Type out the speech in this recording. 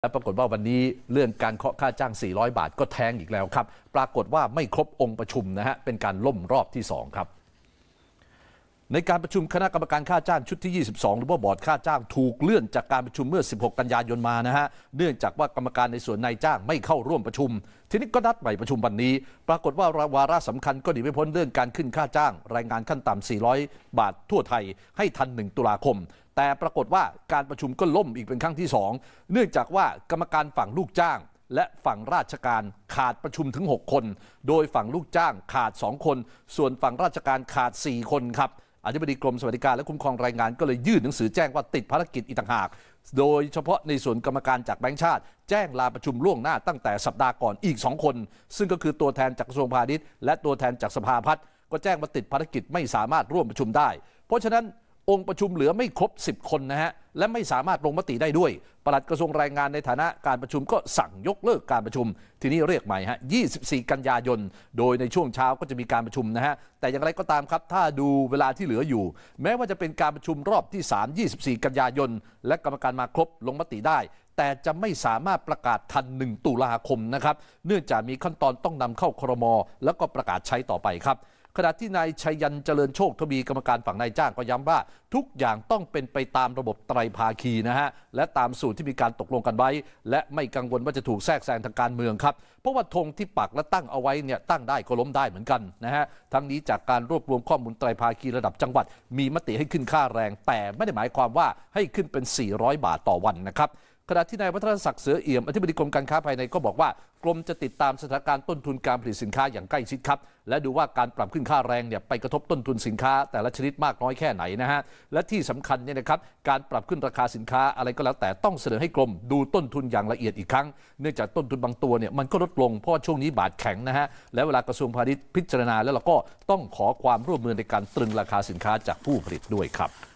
และปรากฏว่าวันนี้เรื่องการเคาะค่าจ้าง 400 บาทก็แทงอีกแล้วครับ ปรากฏว่าไม่ครบองค์ประชุมนะฮะ เป็นการล่มรอบที่ 2 ครับในการประชุมคณะกรรมการค่าจ้างชุดที่ 22 หรือว่าบอร์ดค่าจ้างถูกเลื่อนจากการประชุมเมื่อ 16 กันยายนมานะฮะ เนื่องจากว่ากรรมการในส่วนนายจ้างไม่เข้าร่วมประชุม ทีนี้ก็นัดใหม่ประชุมวันนี้ ปรากฏว่าวาระสำคัญก็หนีไม่พ้นเรื่องการขึ้นค่าจ้างรายงานขั้นต่ำ 400 บาททั่วไทยให้ทัน 1 ตุลาคม แต่ปรากฏว่าการประชุมก็ล่มอีกเป็นครั้งที่ 2 เนื่องจากว่ากรรมการฝั่งลูกจ้าง และฝั่งราชการขาดประชุมถึง 6 คน โดยฝั่งลูกจ้างขาด 2 คน ส่วนฝั่งราชการขาด 4 คนครับอธิบดีกรมสวัสดิการและคุ้มครองแรงงานก็เลยยื่นหนังสือแจ้งว่าติดภารกิจอีกต่างหาก โดยเฉพาะในส่วนกรรมการจากแบงค์ชาติ แจ้งลาประชุมล่วงหน้าตั้งแต่สัปดาห์ก่อนอีก2คน ซึ่งก็คือตัวแทนจากกระทรวงพาณิชย์ และตัวแทนจาก สภาพัฒน์ก็แจ้งว่าติดภารกิจไม่สามารถร่วมประชุมได้ เพราะฉะนั้นองค์ประชุมเหลือไม่ครบ 10 คนนะฮะ และไม่สามารถลงมติได้ด้วยปลัดกระทรวงแรงงานในฐานะการประชุมก็สั่งยกเลิกการประชุม ทีนี้เรียกใหม่ฮะ24 กันยายนโดยในช่วงเช้าก็จะมีการประชุมนะฮะ แต่อย่างไรก็ตามครับ ถ้าดูเวลาที่เหลืออยู่ แม้ว่าจะเป็นการประชุมรอบที่ 3 24 กันยายนและกรรมการมาครบลงมติได้ แต่จะไม่สามารถประกาศทันหนึ่งตุลาคมนะครับเนื่องจากมีขั้นตอนต้องนำเข้าครม แล้วก็ประกาศใช้ต่อไปครับขณะที่นายชัยยันเจริญโชคทวีกรรมการฝั่งนายจ้างก็ย้ำว่า ทุกอย่างต้องเป็นไปตามระบบไตรภาคีนะฮะและตามสูตรที่มีการตกลงกันไว้ และไม่กังวลว่าจะถูกแทรกแซงทางการเมืองครับเพราะว่าธงที่ปักและตั้งเอาไว้เนี่ยตั้งได้ก็ล้มได้เหมือนกันนะฮะทั้งนี้จากการรวบรวมข้อมูลไตรภาคีระดับจังหวัดมีมติให้ขึ้นค่าแรงแต่ไม่ได้หมายความว่าให้ขึ้นเป็น 400 บาทต่อวันนะครับขณะที่นายวัฒนศักดิ์เสือเอี่ยมอธิบดีกรมการค้าภายในก็บอกว่ากรมจะติดตามสถานการณ์ต้นทุนการผลิตสินค้าอย่างใกล้ชิดครับ และดูว่าการปรับขึ้นค่าแรงเนี่ยไปกระทบต้นทุนสินค้า แต่ละชนิดมากน้อยแค่ไหนนะฮะและที่สำคัญเนี่ยนะครับการปรับขึ้นราคาสินค้า อะไรก็แล้วแต่ต้องเสนอให้กรมดูต้นทุนอย่างละเอียดอีกครั้งเนื่องจากต้นทุนบางตัวเนี่ยมันก็ลดลงเพราะช่วงนี้บาทแข็งนะฮะและเวลากระทรวงพาณิชย์พิจารณาแล้วเราก็ต้องขอความร่วมมือในการตรึงราคาสินค้าจากผู้ผลิตด้วยครับ